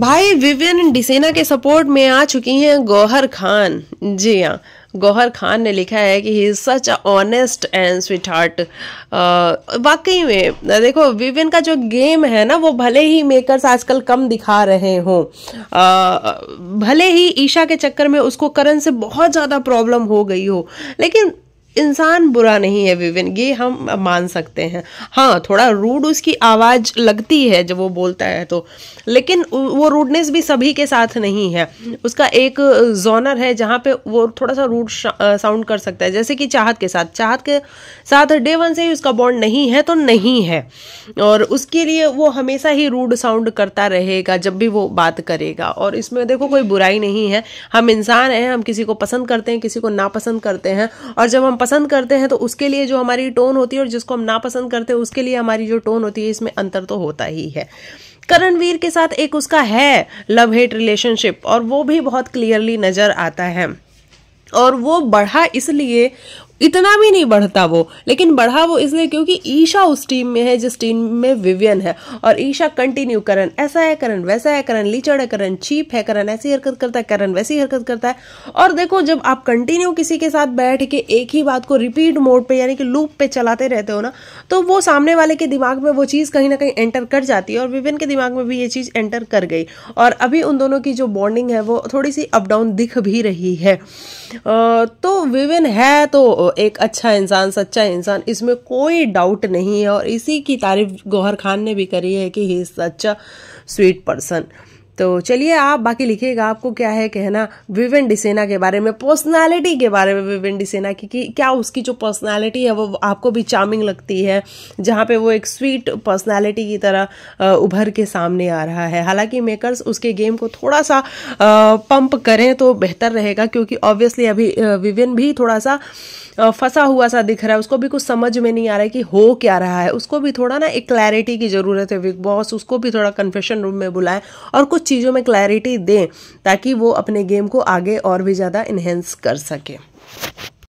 भाई विवियन डिसेना के सपोर्ट में आ चुकी हैं गौहर खान जी हाँ गौहर खान ने लिखा है कि he is such a honest and sweet heart वाकई में देखो विवियन का जो गेम है ना वो भले ही मेकर्स आजकल कम दिखा रहे हों भले ही ईशा के चक्कर में उसको करण से बहुत ज़्यादा प्रॉब्लम हो गई हो लेकिन इंसान बुरा नहीं है विविन ये हम मान सकते हैं हाँ थोड़ा रूड उसकी आवाज़ लगती है जब वो बोलता है तो लेकिन वो रूडनेस भी सभी के साथ नहीं है उसका एक जोनर है जहाँ पे वो थोड़ा सा रूड साउंड कर सकता है जैसे कि चाहत के साथ चाहत के साथ डे वन से ही उसका बॉन्ड नहीं है तो नहीं है और उसके लिए वो हमेशा ही रूड साउंड करता रहेगा जब भी वो बात करेगा और इसमें देखो कोई बुराई नहीं है हम इंसान हैं हम किसी को पसंद करते हैं किसी को नापसंद करते हैं और जब हम पसंद करते हैं तो उसके लिए जो हमारी टोन होती है और जिसको हम नापसंद करते हैं उसके लिए हमारी जो टोन होती है इसमें अंतर तो होता ही है करणवीर के साथ एक उसका है लव हेट रिलेशनशिप और वो भी बहुत क्लियरली नज़र आता है और वो बढ़ा इसलिए इतना भी नहीं बढ़ता वो लेकिन बढ़ा वो इसलिए क्योंकि ईशा उस टीम में है जिस टीम में विवियन है और ईशा कंटिन्यू करण ऐसा है करण वैसा है करण लीचड़ है करण चीप है करण ऐसी हरकत करता है करण वैसी हरकत करता है और देखो जब आप कंटिन्यू किसी के साथ बैठ के एक ही बात को रिपीट मोड पे यानी कि लूप पे चलाते रहते हो ना तो वो सामने वाले के दिमाग में वो चीज़ कहीं ना कहीं एंटर कर जाती है और विवियन के दिमाग में भी ये चीज़ एंटर कर गई और अभी उन दोनों की जो बॉन्डिंग है वो थोड़ी सी अप डाउन दिख भी रही है तो विवियन है तो एक अच्छा इंसान सच्चा इंसान इसमें कोई डाउट नहीं है और इसी की तारीफ गौहर खान ने भी करी है कि he is such a sweet person तो चलिए आप बाकी लिखिएगा आपको क्या है कहना विवेन डिसेना के बारे में पर्सनालिटी के बारे में विवेन डिसेना की कि क्या उसकी जो पर्सनालिटी है वो आपको भी चार्मिंग लगती है जहाँ पे वो एक स्वीट पर्सनालिटी की तरह उभर के सामने आ रहा है हालांकि मेकर्स उसके गेम को थोड़ा सा पंप करें तो बेहतर रहेगा क्योंकि ऑब्वियसली अभी विवेन भी थोड़ा सा फंसा हुआ सा दिख रहा है उसको भी कुछ समझ में नहीं आ रहा है कि हो क्या रहा है उसको भी थोड़ा ना एक क्लैरिटी की ज़रूरत है बिग बॉस उसको भी थोड़ा कन्फेशन रूम में बुलाएं और कुछ कुछ चीज़ों में क्लैरिटी दें ताकि वो अपने गेम को आगे और भी ज़्यादा इन्हेंस कर सकें